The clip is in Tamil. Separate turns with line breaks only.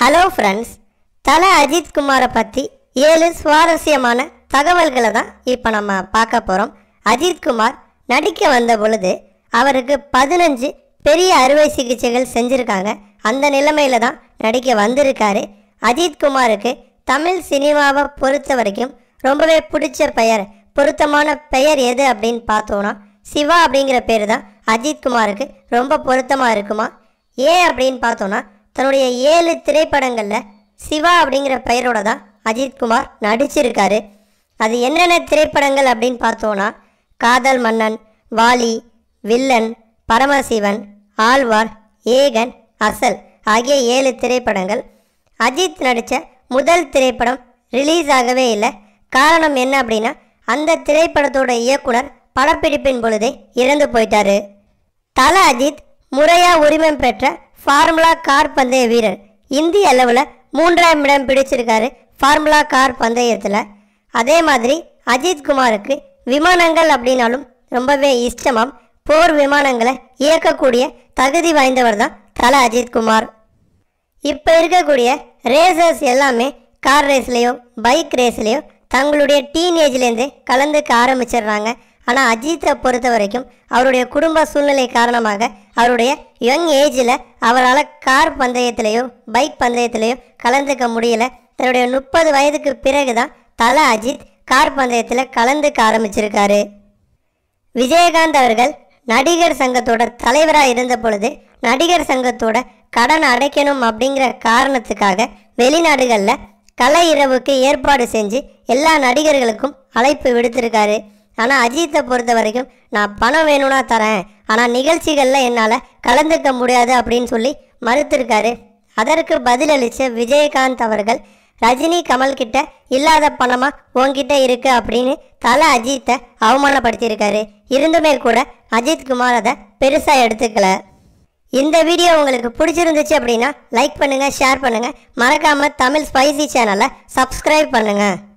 ஹலோ ஃப்ரெண்ட்ஸ் தலை அஜித் குமாரை பற்றி ஏழு சுவாரஸ்யமான தகவல்களை தான் இப்போ நம்ம பார்க்க போகிறோம் அஜித்குமார் நடிக்க வந்த பொழுது அவருக்கு பதினஞ்சு பெரிய அறுவை சிகிச்சைகள் செஞ்சுருக்காங்க அந்த நிலைமையில் தான் நடிக்க வந்திருக்காரு அஜித்குமாருக்கு தமிழ் சினிமாவை பொறுத்த வரைக்கும் ரொம்பவே பிடிச்ச பெயர் பொருத்தமான பெயர் எது அப்படின்னு பார்த்தோன்னா சிவா அப்படிங்கிற பேர் தான் அஜித்குமாருக்கு ரொம்ப பொருத்தமாக இருக்குமா ஏன் அப்படின்னு பார்த்தோன்னா தன்னுடைய ஏழு திரைப்படங்களில் சிவா அப்படிங்கிற பெயரோட தான் அஜித்குமார் நடிச்சிருக்காரு அது என்னென்ன திரைப்படங்கள் அப்படின்னு பார்த்தோன்னா காதல் மன்னன் வாலி வில்லன் பரமசிவன் ஆழ்வார் ஏகன் அசல் ஆகிய ஏழு திரைப்படங்கள் அஜித் நடித்த முதல் திரைப்படம் ரிலீஸ் ஆகவே இல்லை காரணம் என்ன அப்படின்னா அந்த திரைப்படத்தோட இயக்குனர் படப்பிடிப்பின் பொழுதே இறந்து போயிட்டாரு தல அஜித் முறையாக உரிமம் பெற்ற ஃபார்முலா கார் பந்தய வீரர் இந்திய அளவில் மூன்றாம் இடம் பிடிச்சிருக்காரு ஃபார்முலா கார் பந்தயத்தில் அதே மாதிரி அஜித் குமாருக்கு விமானங்கள் அப்படின்னாலும் ரொம்பவே இஷ்டமாம் போர் விமானங்களை இயக்கக்கூடிய தகுதி வாய்ந்தவர் தான் தலை அஜித்குமார் இப்போ இருக்கக்கூடிய ரேசர்ஸ் எல்லாமே கார் ரேஸ்லேயோ பைக் ரேஸ்லேயோ தங்களுடைய டீன் ஏஜ்லேருந்து கலந்துக்க ஆரம்பிச்சிடுறாங்க ஆனால் அஜித்தை பொறுத்த வரைக்கும் அவருடைய குடும்ப சூழ்நிலை காரணமாக அவருடைய யங் ஏஜில் அவரால் கார் பந்தயத்திலையும் பைக் பந்தயத்திலையும் கலந்துக்க முடியல தன்னுடைய முப்பது வயதுக்கு பிறகு தான் தல அஜித் கார் பந்தயத்தில் கலந்துக்க ஆரம்பிச்சிருக்காரு விஜயகாந்த் அவர்கள் நடிகர் சங்கத்தோட தலைவராக இருந்த பொழுது நடிகர் சங்கத்தோட கடன் அடைக்கணும் அப்படிங்கிற காரணத்துக்காக வெளிநாடுகளில் கலை இரவுக்கு ஏற்பாடு செஞ்சு எல்லா நடிகர்களுக்கும் அழைப்பு விடுத்திருக்காரு ஆனால் அஜித்தை பொறுத்த வரைக்கும் நான் பணம் வேணும்னா தரேன் ஆனால் நிகழ்ச்சிகளில் என்னால் கலந்துக்க முடியாது அப்படின்னு சொல்லி மறுத்திருக்காரு அதற்கு பதிலளித்த விஜயகாந்த் அவர்கள் ரஜினி கமல்கிட்ட இல்லாத பணமாக உங்ககிட்ட இருக்குது அப்படின்னு தலை அஜித்தை அவமானப்படுத்தியிருக்காரு இருந்துமே கூட அஜித் குமார் அதை பெருசாக எடுத்துக்கல இந்த வீடியோ உங்களுக்கு பிடிச்சிருந்துச்சு அப்படின்னா லைக் பண்ணுங்கள் ஷேர் பண்ணுங்கள் மறக்காமல் தமிழ் ஸ்பைசி சேனலை சப்ஸ்கிரைப் பண்ணுங்கள்